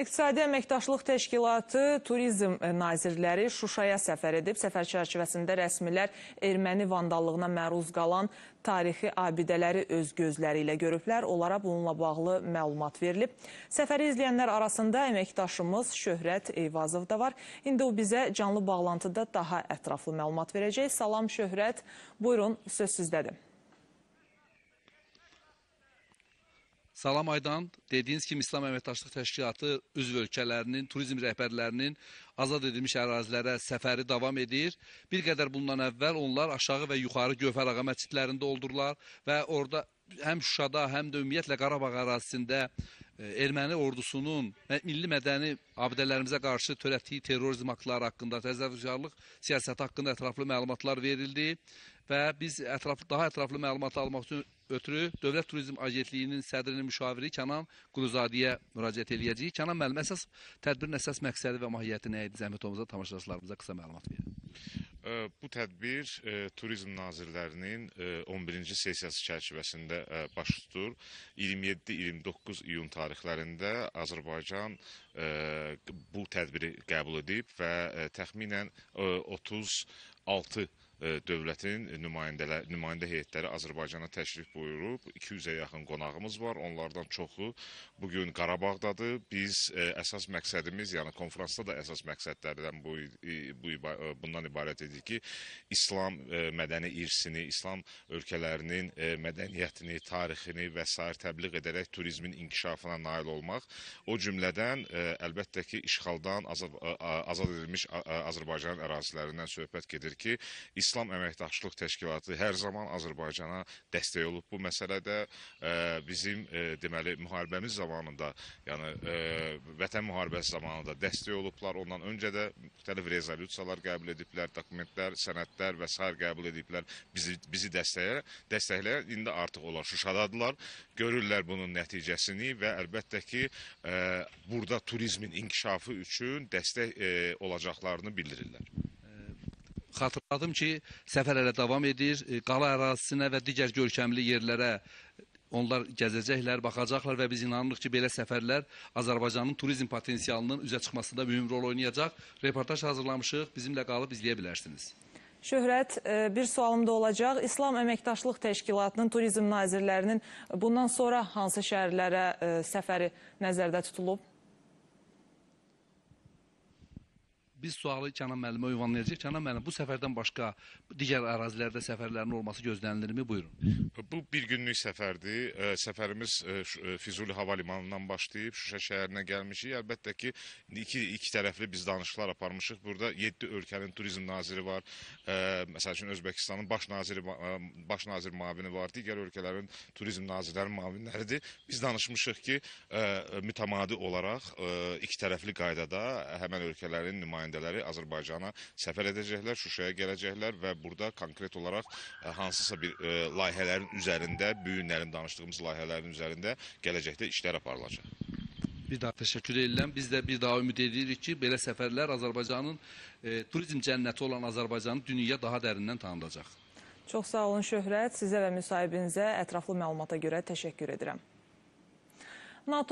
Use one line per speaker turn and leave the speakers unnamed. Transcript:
İqtisadi Əməkdaşlıq Təşkilatı Turizm Nazirləri Şuşaya səfər edib. Səfər çərçivəsində rəsmilər erməni vandallığına məruz qalan tarixi abidələri öz gözləri ilə görüblər. Onlara bununla bağlı məlumat verilib. Səfəri izləyənlər arasında əməkdaşımız Şöhrət Eyvazov da var. İndi o bizə canlı bağlantıda daha ətraflı məlumat verəcək. Salam Şöhrət, buyurun söz sizdədir.
Salam Aydan, dediyiniz kimi İslam Əməkdaşlıq Təşkilatı üzv ölkələrinin, turizm rəhbərlərinin azad edilmiş ərazilərə səfəri davam edir. Bir qədər bundan əvvəl onlar aşağı və yuxarı Gövhərağa məscidlərində oldurlar və orada həm Şuşada, həm də ümumiyyətlə Qarabağ ərazisində e, erməni ordusunun milli mədəni abidələrimizə qarşı törətdiyi terrorizm aktları haqqında, təzəvvürkarlıq siyasəti haqqında ətraflı məlumatlar verildi və biz ətraflı, daha ətraflı məlumat almaq üçün ötürü Dövlət Turizm Agentliyinin sədrinin müşaviri Kənan Quluzadiyə müraciət eləyəcəyik. Kənan müəllim, əsas tədbirin əsas məqsədi və mahiyyəti nə idi? Zəhmət olmasa tamaşaçılarımıza qısa məlumat verin.
Bu tədbir Turizm Nazirlərinin 11-ci sessiyası çərçivəsində baş tutur. 27-29 iyun tarixlərində Azərbaycan bu tədbiri qəbul edib və təxminən 36 E, dövlətin nümayəndələr nümayəndə heyətləri Azərbaycana təşrif buyurub. 200-ə yaxın qonağımız var. Onlardan çoxu bu gün Qarabağdadır. Biz ə, e, əsas məqsədimiz, yəni konfransda da əsas məqsədlərdən bu e, bu bundan ibarət idi ki, İslam ə, mədəni irsini, İslam ölkələrinin ə, mədəniyyətini, tarixini və s. təbliğ edərək turizmin inkişafına nail olmaq. O cümlədən ə, əlbəttə ki, işğaldan azad, ə, azad edilmiş Azərbaycan ərazilərindən söhbət gedir ki, İslam İslam Əməkdaşlıq Təşkilatı hər zaman Azərbaycana dəstək olub bu məsələdə. Bizim deməli müharibəmiz zamanında, yəni vətən müharibəsi zamanında dəstək olublar. Ondan öncə də müxtəlif rezolyusiyalar qəbul ediblər, dokumentlər, sənədlər və s. qəbul ediblər. Bizi bizi dəstəkləyər, dəstəkləyər indi artıq onlar Şuşadadılar. Görürlər bunun nəticəsini və əlbəttə ki, burada turizmin inkişafı üçün dəstək olacaqlarını bildirirlər.
Xatırladım ki, səfər hələ davam edir. E, qala ərazisinə və digər görkəmli yerlərə onlar gəzəcəklər, baxacaqlar və biz inanırıq ki, belə səfərlər Azərbaycanın turizm potensialının üzə çıxmasında mühüm rol oynayacaq. Reportaj hazırlamışıq, bizimlə qalıb izləyə bilərsiniz.
Şöhrət, e, bir sualım da olacaq. İslam Əməkdaşlıq Təşkilatının Turizm Nazirlərinin bundan sonra hansı şəhərlərə e, səfəri nəzərdə
tutulub? biz sualı Kənan müəllimə ünvanlayacağıq. Kənan müəllim, bu səfərdən başqa digər ərazilərdə səfərlərin olması gözlənilirmi? Buyurun.
Bu bir günlük səfərdir. Səfərimiz Füzuli hava limanından başlayıb Şuşa şəhərinə gəlmişik. Əlbəttə ki, iki iki tərəfli biz danışıqlar aparmışıq. Burada 7 ölkənin turizm naziri var. Məsəl üçün Özbəkistanın baş naziri baş nazir müavini var. Digər ölkələrin turizm nazirləri müavinləridir. Biz danışmışıq ki, mütəmadi olaraq iki tərəfli qaydada həmin ölkələrin nümayəndə nümayəndələri Azərbaycana səfər edəcəklər, Şuşaya gələcəklər və burada konkret olaraq e, hansısa bir e, layihələrin üzərində, bu günlərin danışdığımız layihələrin üzərində gələcəkdə işlər aparılacaq.
Bir daha təşəkkür edirəm. Biz də bir daha ümid edirik ki, belə səfərlər Azərbaycanın e, turizm cənnəti olan Azərbaycanı dünyaya daha dərindən tanıdacaq.
Çox sağ olun Şöhrət, sizə və müsahibinizə ətraflı məlumata görə təşəkkür edirəm. NATO